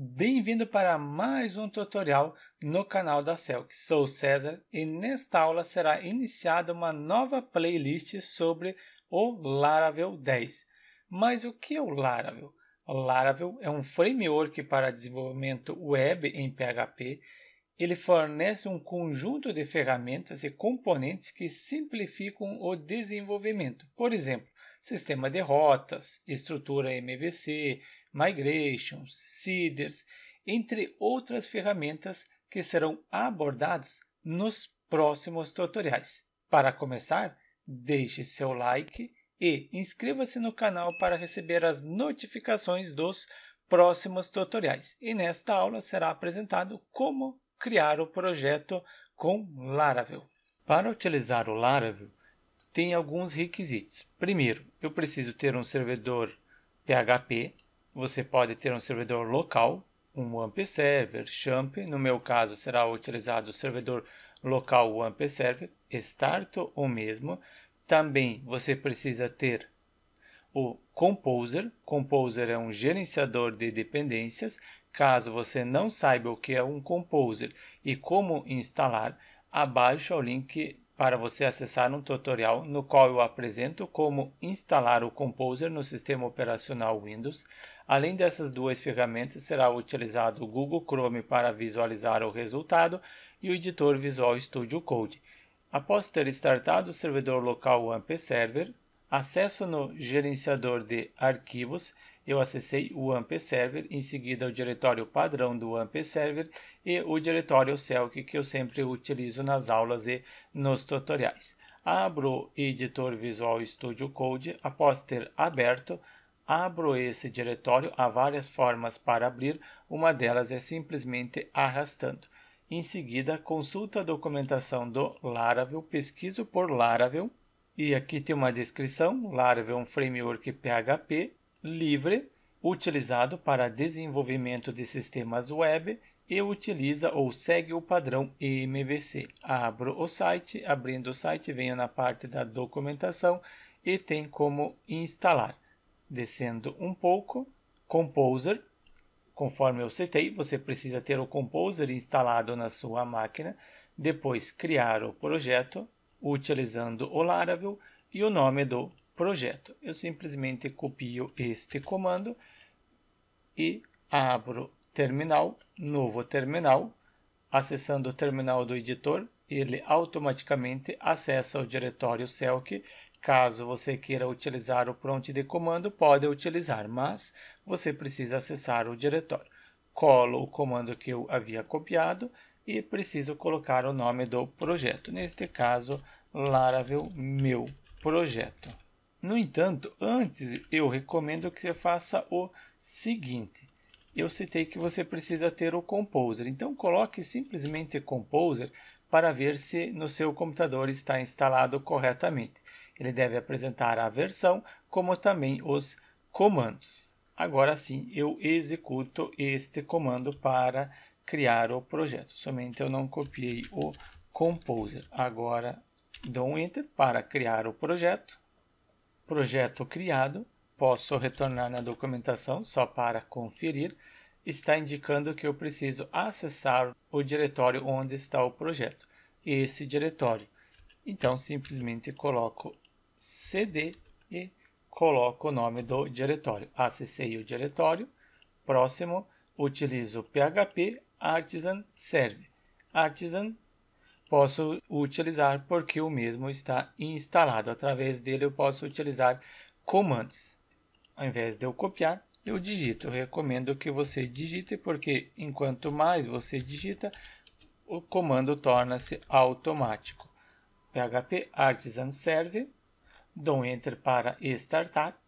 Bem-vindo para mais um tutorial no canal da Celc. Sou César e nesta aula será iniciada uma nova playlist sobre o Laravel 10. Mas o que é o Laravel? Laravel é um framework para desenvolvimento web em PHP. Ele fornece um conjunto de ferramentas e componentes que simplificam o desenvolvimento. Por exemplo, sistema de rotas, estrutura MVC, Migration, Seeders, entre outras ferramentas que serão abordadas nos próximos tutoriais. Para começar, deixe seu like e inscreva-se no canal para receber as notificações dos próximos tutoriais. E nesta aula será apresentado como criar o projeto com Laravel. Para utilizar o Laravel, tem alguns requisitos. Primeiro, eu preciso ter um servidor PHP você pode ter um servidor local, um WAMP Server, Champ, no meu caso será utilizado o servidor local WAMP Server, Starto o mesmo. Também você precisa ter o Composer. Composer é um gerenciador de dependências. Caso você não saiba o que é um Composer e como instalar, abaixo é o link para você acessar um tutorial no qual eu apresento como instalar o Composer no sistema operacional Windows. Além dessas duas ferramentas, será utilizado o Google Chrome para visualizar o resultado e o editor Visual Studio Code. Após ter startado o servidor local AMP Server, acesso no gerenciador de arquivos eu acessei o AMP Server, em seguida o diretório padrão do AMP Server e o diretório Selk que eu sempre utilizo nas aulas e nos tutoriais. Abro Editor Visual Studio Code, após ter aberto, abro esse diretório, há várias formas para abrir, uma delas é simplesmente arrastando. Em seguida, consulta a documentação do Laravel, pesquiso por Laravel, e aqui tem uma descrição, Laravel é um framework PHP, livre utilizado para desenvolvimento de sistemas web e utiliza ou segue o padrão EMVC. Abro o site, abrindo o site, venho na parte da documentação e tem como instalar. Descendo um pouco, Composer, conforme eu citei, você precisa ter o Composer instalado na sua máquina, depois criar o projeto utilizando o Laravel e o nome do projeto. Eu simplesmente copio este comando e abro terminal, novo terminal, acessando o terminal do editor, ele automaticamente acessa o diretório Celc. Caso você queira utilizar o prompt de comando, pode utilizar, mas você precisa acessar o diretório. Colo o comando que eu havia copiado e preciso colocar o nome do projeto. Neste caso, Laravel meu projeto. No entanto, antes eu recomendo que você faça o seguinte. Eu citei que você precisa ter o Composer, então coloque simplesmente Composer para ver se no seu computador está instalado corretamente. Ele deve apresentar a versão, como também os comandos. Agora sim, eu executo este comando para criar o projeto. Somente eu não copiei o Composer. Agora dou um Enter para criar o projeto projeto criado, posso retornar na documentação só para conferir, está indicando que eu preciso acessar o diretório onde está o projeto, esse diretório. Então, simplesmente coloco cd e coloco o nome do diretório. Acessei o diretório. Próximo, utilizo PHP Artisan Serve. Artisan posso utilizar porque o mesmo está instalado. Através dele eu posso utilizar comandos. Ao invés de eu copiar, eu digito. Eu recomendo que você digite porque enquanto mais você digita, o comando torna-se automático. PHP Artisan Serve, dou Enter para startar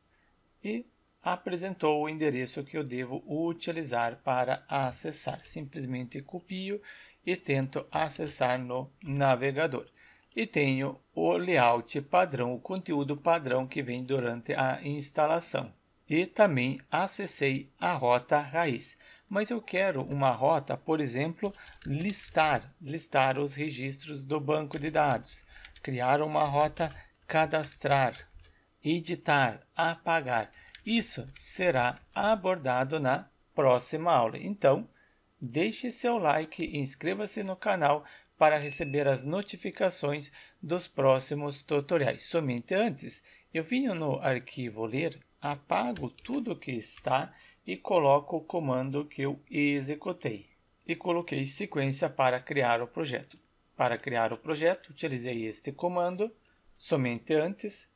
e apresentou o endereço que eu devo utilizar para acessar. Simplesmente copio e tento acessar no navegador. E tenho o layout padrão, o conteúdo padrão que vem durante a instalação. E também acessei a rota raiz. Mas eu quero uma rota, por exemplo, listar, listar os registros do banco de dados, criar uma rota cadastrar, editar, apagar. Isso será abordado na próxima aula. Então, Deixe seu like e inscreva-se no canal para receber as notificações dos próximos tutoriais. Somente antes, eu venho no arquivo ler, apago tudo que está e coloco o comando que eu executei. E coloquei sequência para criar o projeto. Para criar o projeto, utilizei este comando, somente antes,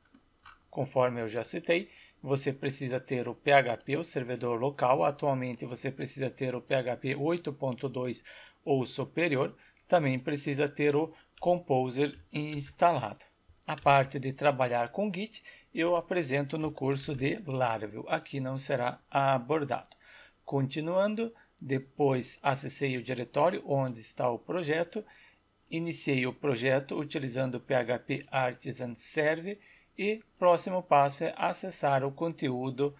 conforme eu já citei, você precisa ter o PHP, o servidor local. Atualmente você precisa ter o PHP 8.2 ou superior. Também precisa ter o Composer instalado. A parte de trabalhar com Git eu apresento no curso de Laravel. Aqui não será abordado. Continuando, depois acessei o diretório onde está o projeto, iniciei o projeto utilizando o PHP Artisan Serve e próximo passo é acessar o conteúdo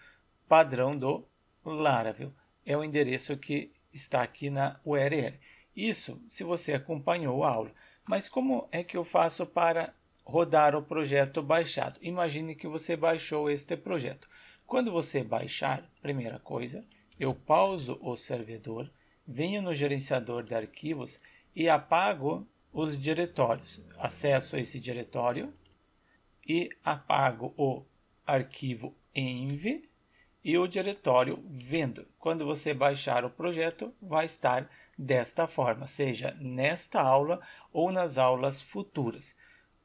padrão do Laravel. É o endereço que está aqui na URL. Isso se você acompanhou a aula. Mas como é que eu faço para rodar o projeto baixado? Imagine que você baixou este projeto. Quando você baixar, primeira coisa, eu pauso o servidor, venho no gerenciador de arquivos e apago os diretórios. Acesso esse diretório e apago o arquivo env e o diretório vendo. Quando você baixar o projeto, vai estar desta forma, seja nesta aula ou nas aulas futuras.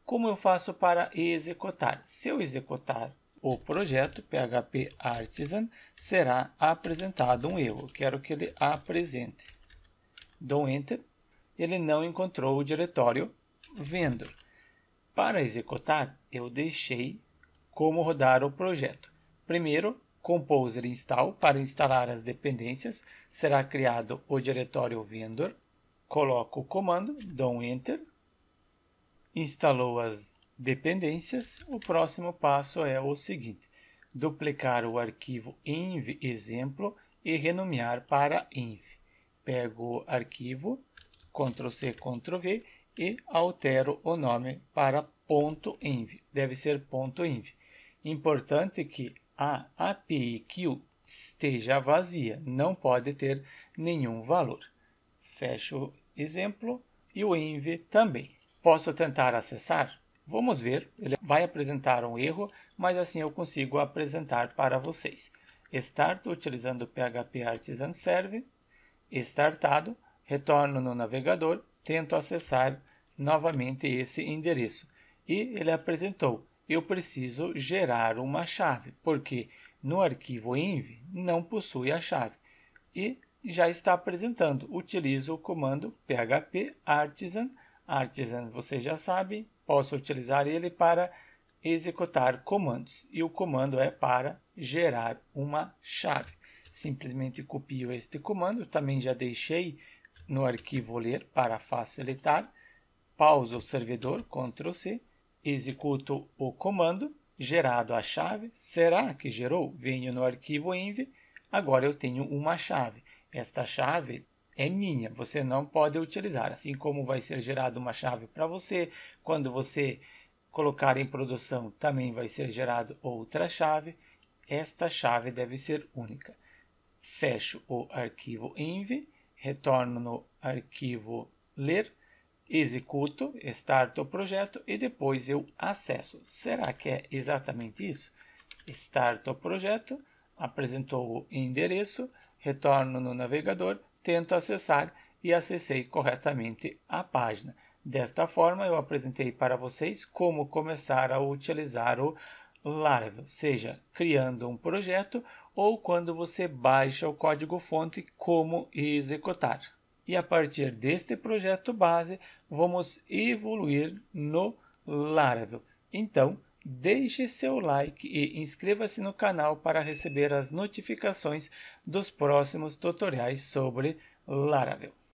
Como eu faço para executar? Se eu executar o projeto PHP Artisan, será apresentado um erro. Quero que ele apresente. Dou Enter. Ele não encontrou o diretório vendo. Para executar, eu deixei como rodar o projeto. Primeiro, Composer Install. Para instalar as dependências, será criado o diretório vendor. Coloco o comando, dou um Enter. Instalou as dependências. O próximo passo é o seguinte. Duplicar o arquivo env exemplo e renomear para env. Pego o arquivo, Ctrl+C, Ctrl+V e altero o nome para ponto .env. Deve ser ponto .env. Importante que a API queue esteja vazia, não pode ter nenhum valor. Fecho o exemplo e o env também. Posso tentar acessar? Vamos ver, ele vai apresentar um erro, mas assim eu consigo apresentar para vocês. Start utilizando PHP Artisan Serve, startado, retorno no navegador tento acessar novamente esse endereço. E ele apresentou: eu preciso gerar uma chave, porque no arquivo env não possui a chave. E já está apresentando. Utilizo o comando php artisan. Artisan, você já sabe, posso utilizar ele para executar comandos. E o comando é para gerar uma chave. Simplesmente copio este comando, também já deixei no arquivo ler para facilitar, pauso o servidor Ctrl+C, executo o comando, gerado a chave, será que gerou? Venho no arquivo env, agora eu tenho uma chave. Esta chave é minha, você não pode utilizar, assim como vai ser gerada uma chave para você, quando você colocar em produção também vai ser gerado outra chave, esta chave deve ser única. Fecho o arquivo env, retorno no arquivo ler, executo, start o projeto e depois eu acesso. Será que é exatamente isso? Start o projeto, apresentou o endereço, retorno no navegador, tento acessar e acessei corretamente a página. Desta forma, eu apresentei para vocês como começar a utilizar o Laravel, seja criando um projeto ou quando você baixa o código-fonte como executar. E a partir deste projeto base, vamos evoluir no Laravel. Então, deixe seu like e inscreva-se no canal para receber as notificações dos próximos tutoriais sobre Laravel.